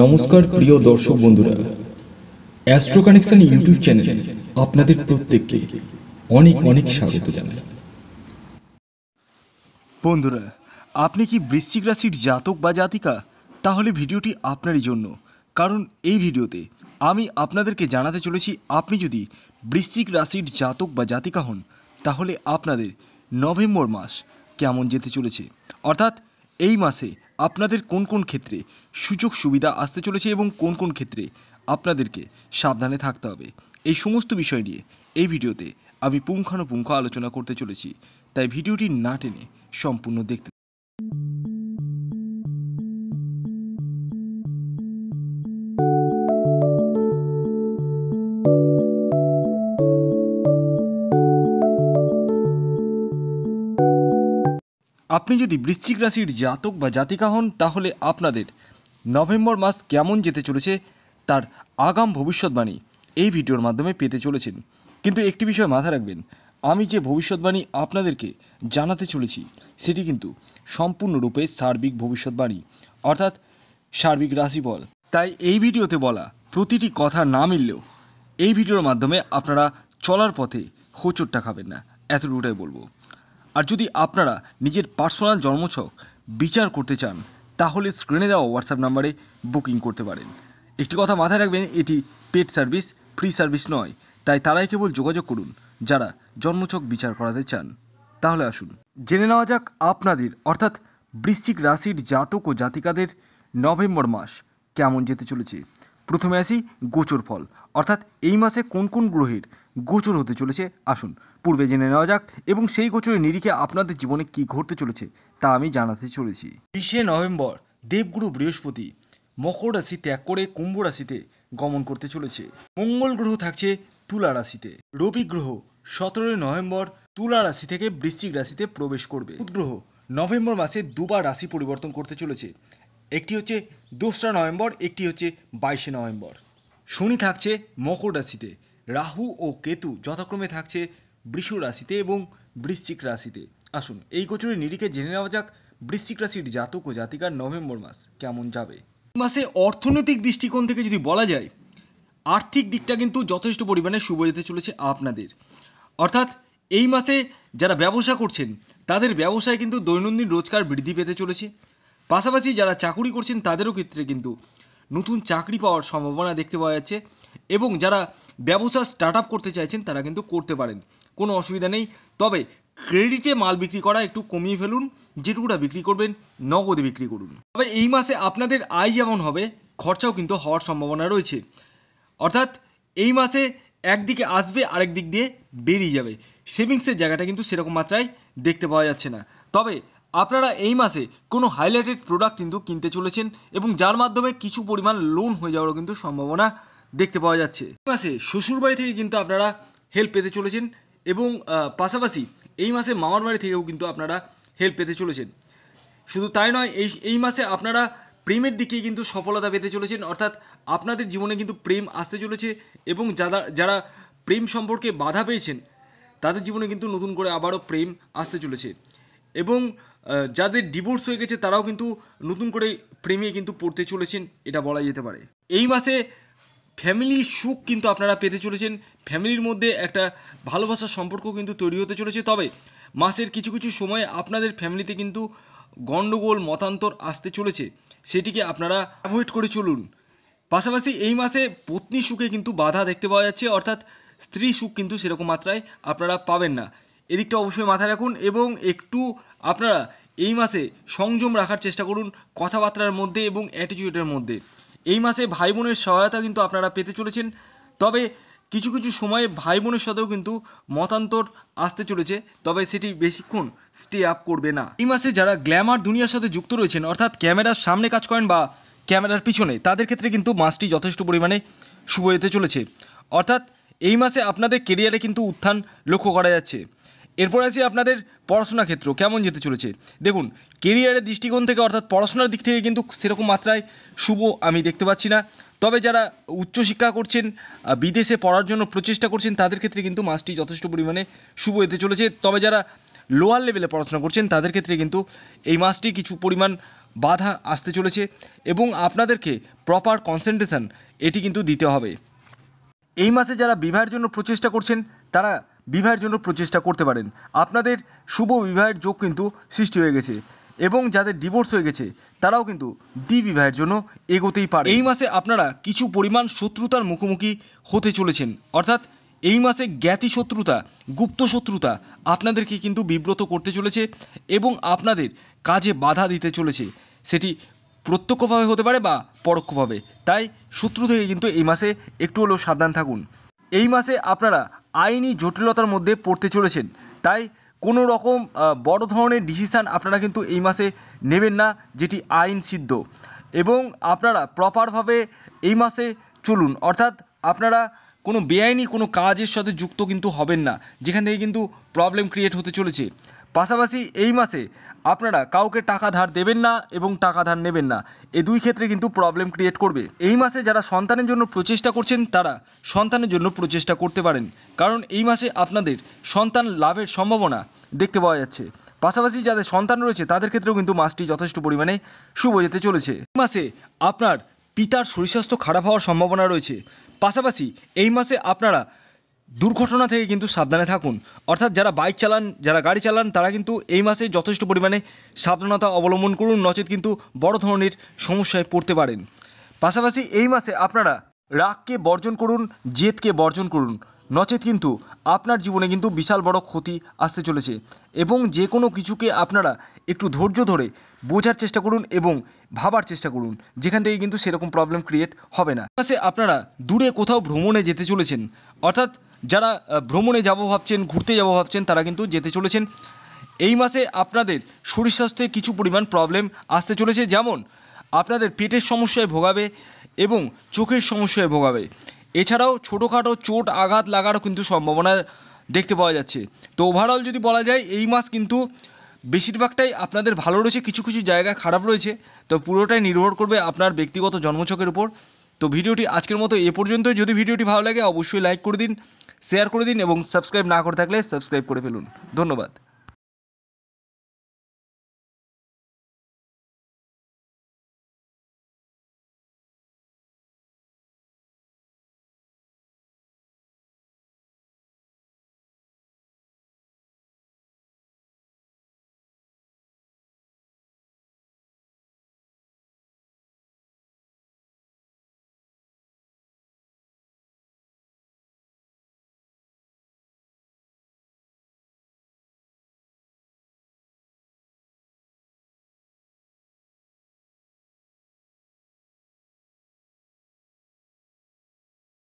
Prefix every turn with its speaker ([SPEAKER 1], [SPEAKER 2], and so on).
[SPEAKER 1] নমস্কার প্রিয় দর্শক বন্ধুরা অ্যাস্ট্রো কানেকশন ইউটিউব চ্যানেলে আপনাদের প্রত্যেককে অনেক অনেক স্বাগত জানাই বন্ধুরা আপনি কি বৃশ্চিক রাশির জাতক বা জাতিকা তাহলে ভিডিওটি আপনারই জন্য কারণ এই ভিডিওতে আমি আপনাদেরকে জানাতে চলেছি আপনি যদি বৃশ্চিক রাশির জাতক বা জাতিকা হন তাহলে আপনাদের নভেম্বর মাস কেমন যেতে চলেছে অর্থাৎ এই মাসে আপনাদের কোন কোন ক্ষেত্রে সুযোগ সুবিধা আসতে চলেছে এবং কোন কোন ক্ষেত্রে আপনাদেরকে সাবধানে থাকতে হবে এই সমস্ত বিষয় নিয়ে এই ভিডিওতে আমি পুঙ্খানুপুঙ্খ আলোচনা করতে চলেছি তাই ভিডিওটি না টেনে সম্পূর্ণ দেখতে আপনি যদি বৃশ্চিক রাশির জাতক বা জাতিকা হন তাহলে আপনাদের নভেম্বর মাস কেমন যেতে চলেছে তার আগাম ভবিষ্যৎবাণী এই ভিডিওর মাধ্যমে পেতে চলেছেন কিন্তু একটি বিষয় মাথা রাখবেন আমি যে ভবিষ্যৎবাণী আপনাদেরকে জানাতে চলেছি সেটি কিন্তু সম্পূর্ণরূপে সার্বিক ভবিষ্যৎবাণী অর্থাৎ সার্বিক রাশিফল তাই এই ভিডিওতে বলা প্রতিটি কথা না মিললেও এই ভিডিওর মাধ্যমে আপনারা চলার পথে হোঁচটটা খাবেন না এতটুকুটাই বলবো আর যদি আপনারা নিজের পার্সোনাল জন্মছক বিচার করতে চান তাহলে স্ক্রিনে দেওয়া হোয়াটসঅ্যাপ নাম্বারে বুকিং করতে পারেন একটি কথা মাথায় রাখবেন এটি পেড সার্ভিস ফ্রি সার্ভিস নয় তাই তারাই কেবল যোগাযোগ করুন যারা জন্মছক বিচার করাতে চান তাহলে আসুন জেনে নেওয়া যাক আপনাদের অর্থাৎ বৃশ্চিক রাশির জাতক ও জাতিকাদের নভেম্বর মাস কেমন যেতে চলেছে প্রথমে আসি গোচর ফল অর্থাৎ এই মাসে কোন কোন গ্রহের গোচর হতে চলেছে আসুন পূর্বে জেনে নেওয়া যাক এবং সেই গোচরের নিরিখে আপনাদের জীবনে কি ঘটতে চলেছে তা আমি জানাতে চলেছি বিশে নভেম্বর দেবগুরু বৃহস্পতি মকর রাশি ত্যাগ করে কুম্ভ রাশিতে গমন করতে চলেছে মঙ্গল গ্রহ থাকছে তুলা রাশিতে রবি গ্রহ সতেরোই নভেম্বর তুলা রাশি থেকে বৃশ্চিক রাশিতে প্রবেশ করবে গ্রহ নভেম্বর মাসে দুবার রাশি পরিবর্তন করতে চলেছে একটি হচ্ছে দোসরা নভেম্বর একটি হচ্ছে বাইশে নভেম্বর শনি থাকছে মকর রাশিতে রাহু ও কেতু যথাক্রমে থাকছে বৃষ রাশিতে এবং বৃশ্চিক রাশিতে আসুন এই গোচরের নিরিখে জেনে নেওয়া যাক বৃশ্চিক রাশির জাতক ও জাতিকার নভেম্বর মাস কেমন যাবে মাসে অর্থনৈতিক দৃষ্টিকোণ থেকে যদি বলা যায় আর্থিক দিকটা কিন্তু যথেষ্ট পরিমাণে শুভ যেতে চলেছে আপনাদের অর্থাৎ এই মাসে যারা ব্যবসা করছেন তাদের ব্যবসায় কিন্তু দৈনন্দিন রোজগার বৃদ্ধি পেতে চলেছে পাশাপাশি যারা চাকুরি করছেন তাদেরও ক্ষেত্রে কিন্তু নতুন চাকরি পাওয়ার সম্ভাবনা দেখতে পাওয়া যাচ্ছে এবং যারা ব্যবসা স্টার্ট আপ করতে চাইছেন তারা কিন্তু করতে পারেন কোনো অসুবিধা নেই তবে ক্রেডিটে মাল বিক্রি করা একটু কমিয়ে ফেলুন যেটুকুটা বিক্রি করবেন নগদে বিক্রি করুন তবে এই মাসে আপনাদের আয় যেমন হবে খরচাও কিন্তু হওয়ার সম্ভাবনা রয়েছে অর্থাৎ এই মাসে একদিকে আসবে আরেক দিক দিয়ে বেরিয়ে যাবে সেভিংসের জায়গাটা কিন্তু সেরকম মাত্রায় দেখতে পাওয়া যাচ্ছে না তবে আপনারা এই মাসে কোনো হাইলাইটেড প্রোডাক্ট কিন্তু কিনতে চলেছেন এবং যার মাধ্যমে কিছু পরিমাণ লোন হয়ে যাওয়ারও কিন্তু সম্ভাবনা দেখতে পাওয়া যাচ্ছে এই মাসে শ্বশুরবাড়ি থেকে কিন্তু আপনারা হেল্প পেতে চলেছেন এবং পাশাপাশি এই মাসে মামার বাড়ি থেকেও কিন্তু আপনারা হেল্প পেতে চলেছেন শুধু তাই নয় এই এই মাসে আপনারা প্রেমের দিকে কিন্তু সফলতা পেতে চলেছেন অর্থাৎ আপনাদের জীবনে কিন্তু প্রেম আসতে চলেছে এবং যারা যারা প্রেম সম্পর্কে বাধা পেয়েছেন তাদের জীবনে কিন্তু নতুন করে আবারও প্রেম আসতে চলেছে এবং যাদের ডিভোর্স হয়ে গেছে তারাও কিন্তু নতুন করে প্রেমে কিন্তু পড়তে চলেছেন এটা বলা যেতে পারে এই মাসে ফ্যামিলি সুখ কিন্তু আপনারা পেতে চলেছেন ফ্যামিলির মধ্যে একটা ভালোবাসার সম্পর্ক কিন্তু তৈরি হতে চলেছে তবে মাসের কিছু কিছু সময়ে আপনাদের ফ্যামিলিতে কিন্তু গণ্ডগোল মতান্তর আসতে চলেছে সেটিকে আপনারা অ্যাভয়েড করে চলুন পাশাপাশি এই মাসে পত্নী সুখে কিন্তু বাধা দেখতে পাওয়া যাচ্ছে অর্থাৎ স্ত্রী সুখ কিন্তু সেরকম মাত্রায় আপনারা পাবেন না এদিকটা অবশ্যই মাথায় রাখুন এবং একটু আপনারা এই মাসে সংযম রাখার চেষ্টা করুন কথাবার্তার মধ্যে এবং অ্যাটিটিউডের মধ্যে এই মাসে ভাই বোনের সহায়তা কিন্তু আপনারা পেতে চলেছেন তবে কিছু কিছু সময়ে ভাই বোনের সাথেও কিন্তু মতান্তর আসতে চলেছে তবে সেটি বেশিক্ষণ স্টে আপ করবে না এই মাসে যারা গ্ল্যামার দুনিয়ার সাথে যুক্ত রয়েছেন অর্থাৎ ক্যামেরার সামনে কাজ করেন বা ক্যামেরার পিছনে তাদের ক্ষেত্রে কিন্তু মাসটি যথেষ্ট পরিমাণে শুভ হতে চলেছে অর্থাৎ এই মাসে আপনাদের কেরিয়ারে কিন্তু উত্থান লক্ষ্য করা যাচ্ছে এরপর আছে আপনাদের পড়াশোনা ক্ষেত্র কেমন যেতে চলেছে দেখুন কেরিয়ারের দৃষ্টিকোণ থেকে অর্থাৎ পড়াশোনার দিক থেকে কিন্তু সেরকম মাত্রায় শুভ আমি দেখতে পাচ্ছি না তবে যারা উচ্চশিক্ষা করছেন বিদেশে পড়ার জন্য প্রচেষ্টা করছেন তাদের ক্ষেত্রে কিন্তু মাসটি যথেষ্ট পরিমাণে শুভ হতে চলেছে তবে যারা লোয়ার লেভেলে পড়াশোনা করছেন তাদের ক্ষেত্রে কিন্তু এই মাসটি কিছু পরিমাণ বাধা আসতে চলেছে এবং আপনাদেরকে প্রপার কনসেনট্রেশন এটি কিন্তু দিতে হবে এই মাসে যারা বিবাহের জন্য প্রচেষ্টা করছেন তারা বিবাহের জন্য প্রচেষ্টা করতে পারেন আপনাদের শুভ বিবাহের যোগ কিন্তু সৃষ্টি হয়ে গেছে এবং যাদের ডিভোর্স হয়ে গেছে তারাও কিন্তু দ্বিবিবাহের জন্য এগোতেই পারে এই মাসে আপনারা কিছু পরিমাণ শত্রুতার মুখোমুখি হতে চলেছেন অর্থাৎ এই মাসে জ্ঞাতি শত্রুতা গুপ্ত শত্রুতা আপনাদেরকে কিন্তু বিব্রত করতে চলেছে এবং আপনাদের কাজে বাধা দিতে চলেছে সেটি প্রত্যক্ষভাবে হতে পারে বা পরোক্ষভাবে তাই শত্রু থেকে কিন্তু এই মাসে একটু হলেও সাবধান থাকুন এই মাসে আপনারা আইনি জটিলতার মধ্যে পড়তে চলেছেন তাই কোনো রকম বড় ধরনের ডিসিশান আপনারা কিন্তু এই মাসে নেবেন না যেটি আইন সিদ্ধ এবং আপনারা প্রপারভাবে এই মাসে চলুন অর্থাৎ আপনারা কোনো বেআইনি কোনো কাজের সাথে যুক্ত কিন্তু হবেন না যেখান থেকে কিন্তু প্রবলেম ক্রিয়েট হতে চলেছে পাশাপাশি এই মাসে আপনারা কাউকে টাকা ধার দেবেন না এবং টাকা ধার নেবেন না এ দুই ক্ষেত্রে কিন্তু প্রবলেম ক্রিয়েট করবে এই মাসে যারা সন্তানের জন্য প্রচেষ্টা করছেন তারা সন্তানের জন্য প্রচেষ্টা করতে পারেন কারণ এই মাসে আপনাদের সন্তান লাভের সম্ভাবনা দেখতে পাওয়া যাচ্ছে পাশাপাশি যাদের সন্তান রয়েছে তাদের ক্ষেত্রেও কিন্তু মাসটি যথেষ্ট পরিমাণে শুভ যেতে চলেছে এই মাসে আপনার পিতার শরীর স্বাস্থ্য খারাপ হওয়ার সম্ভাবনা রয়েছে পাশাপাশি এই মাসে আপনারা দুর্ঘটনা থেকে কিন্তু সাবধানে থাকুন অর্থাৎ যারা বাইক চালান যারা গাড়ি চালান তারা কিন্তু এই মাসে যথেষ্ট পরিমাণে সাবধানতা অবলম্বন করুন নচেত কিন্তু বড় ধরনের সমস্যায় পড়তে পারেন পাশাপাশি এই মাসে আপনারা রাগকে বর্জন করুন জেদকে বর্জন করুন নচেত কিন্তু আপনার জীবনে কিন্তু বিশাল বড় ক্ষতি আসতে চলেছে এবং যে কোনো কিছুকে আপনারা একটু ধৈর্য ধরে বোঝার চেষ্টা করুন এবং ভাবার চেষ্টা করুন যেখান থেকে কিন্তু সেরকম প্রবলেম ক্রিয়েট হবে না আপনারা দূরে কোথাও ভ্রমণে যেতে চলেছেন অর্থাৎ যারা ভ্রমণে যাব ভাবছেন ঘুরতে যাব ভাবছেন তারা কিন্তু যেতে চলেছেন এই মাসে আপনাদের শরীর স্বাস্থ্যে কিছু পরিমাণ প্রবলেম আসতে চলেছে যেমন আপনাদের পেটের সমস্যায় ভোগাবে এবং চোখের সমস্যায় ভোগাবে এছাড়াও ছোটোখাটো চোট আঘাত লাগারও কিন্তু সম্ভাবনা দেখতে পাওয়া যাচ্ছে তো ওভারঅল যদি বলা যায় এই মাস কিন্তু বেশিরভাগটাই আপনাদের ভালো রয়েছে কিছু কিছু জায়গায় খারাপ রয়েছে তো পুরোটাই নির্ভর করবে আপনার ব্যক্তিগত জন্মছকের উপর তো ভিডিওটি আজকের মতো এ পর্যন্ত যদি ভিডিওটি ভালো লাগে অবশ্যই লাইক করে দিন শেয়ার করে দিন এবং সাবস্ক্রাইব না করে থাকলে সাবস্ক্রাইব করে ফেলুন ধন্যবাদ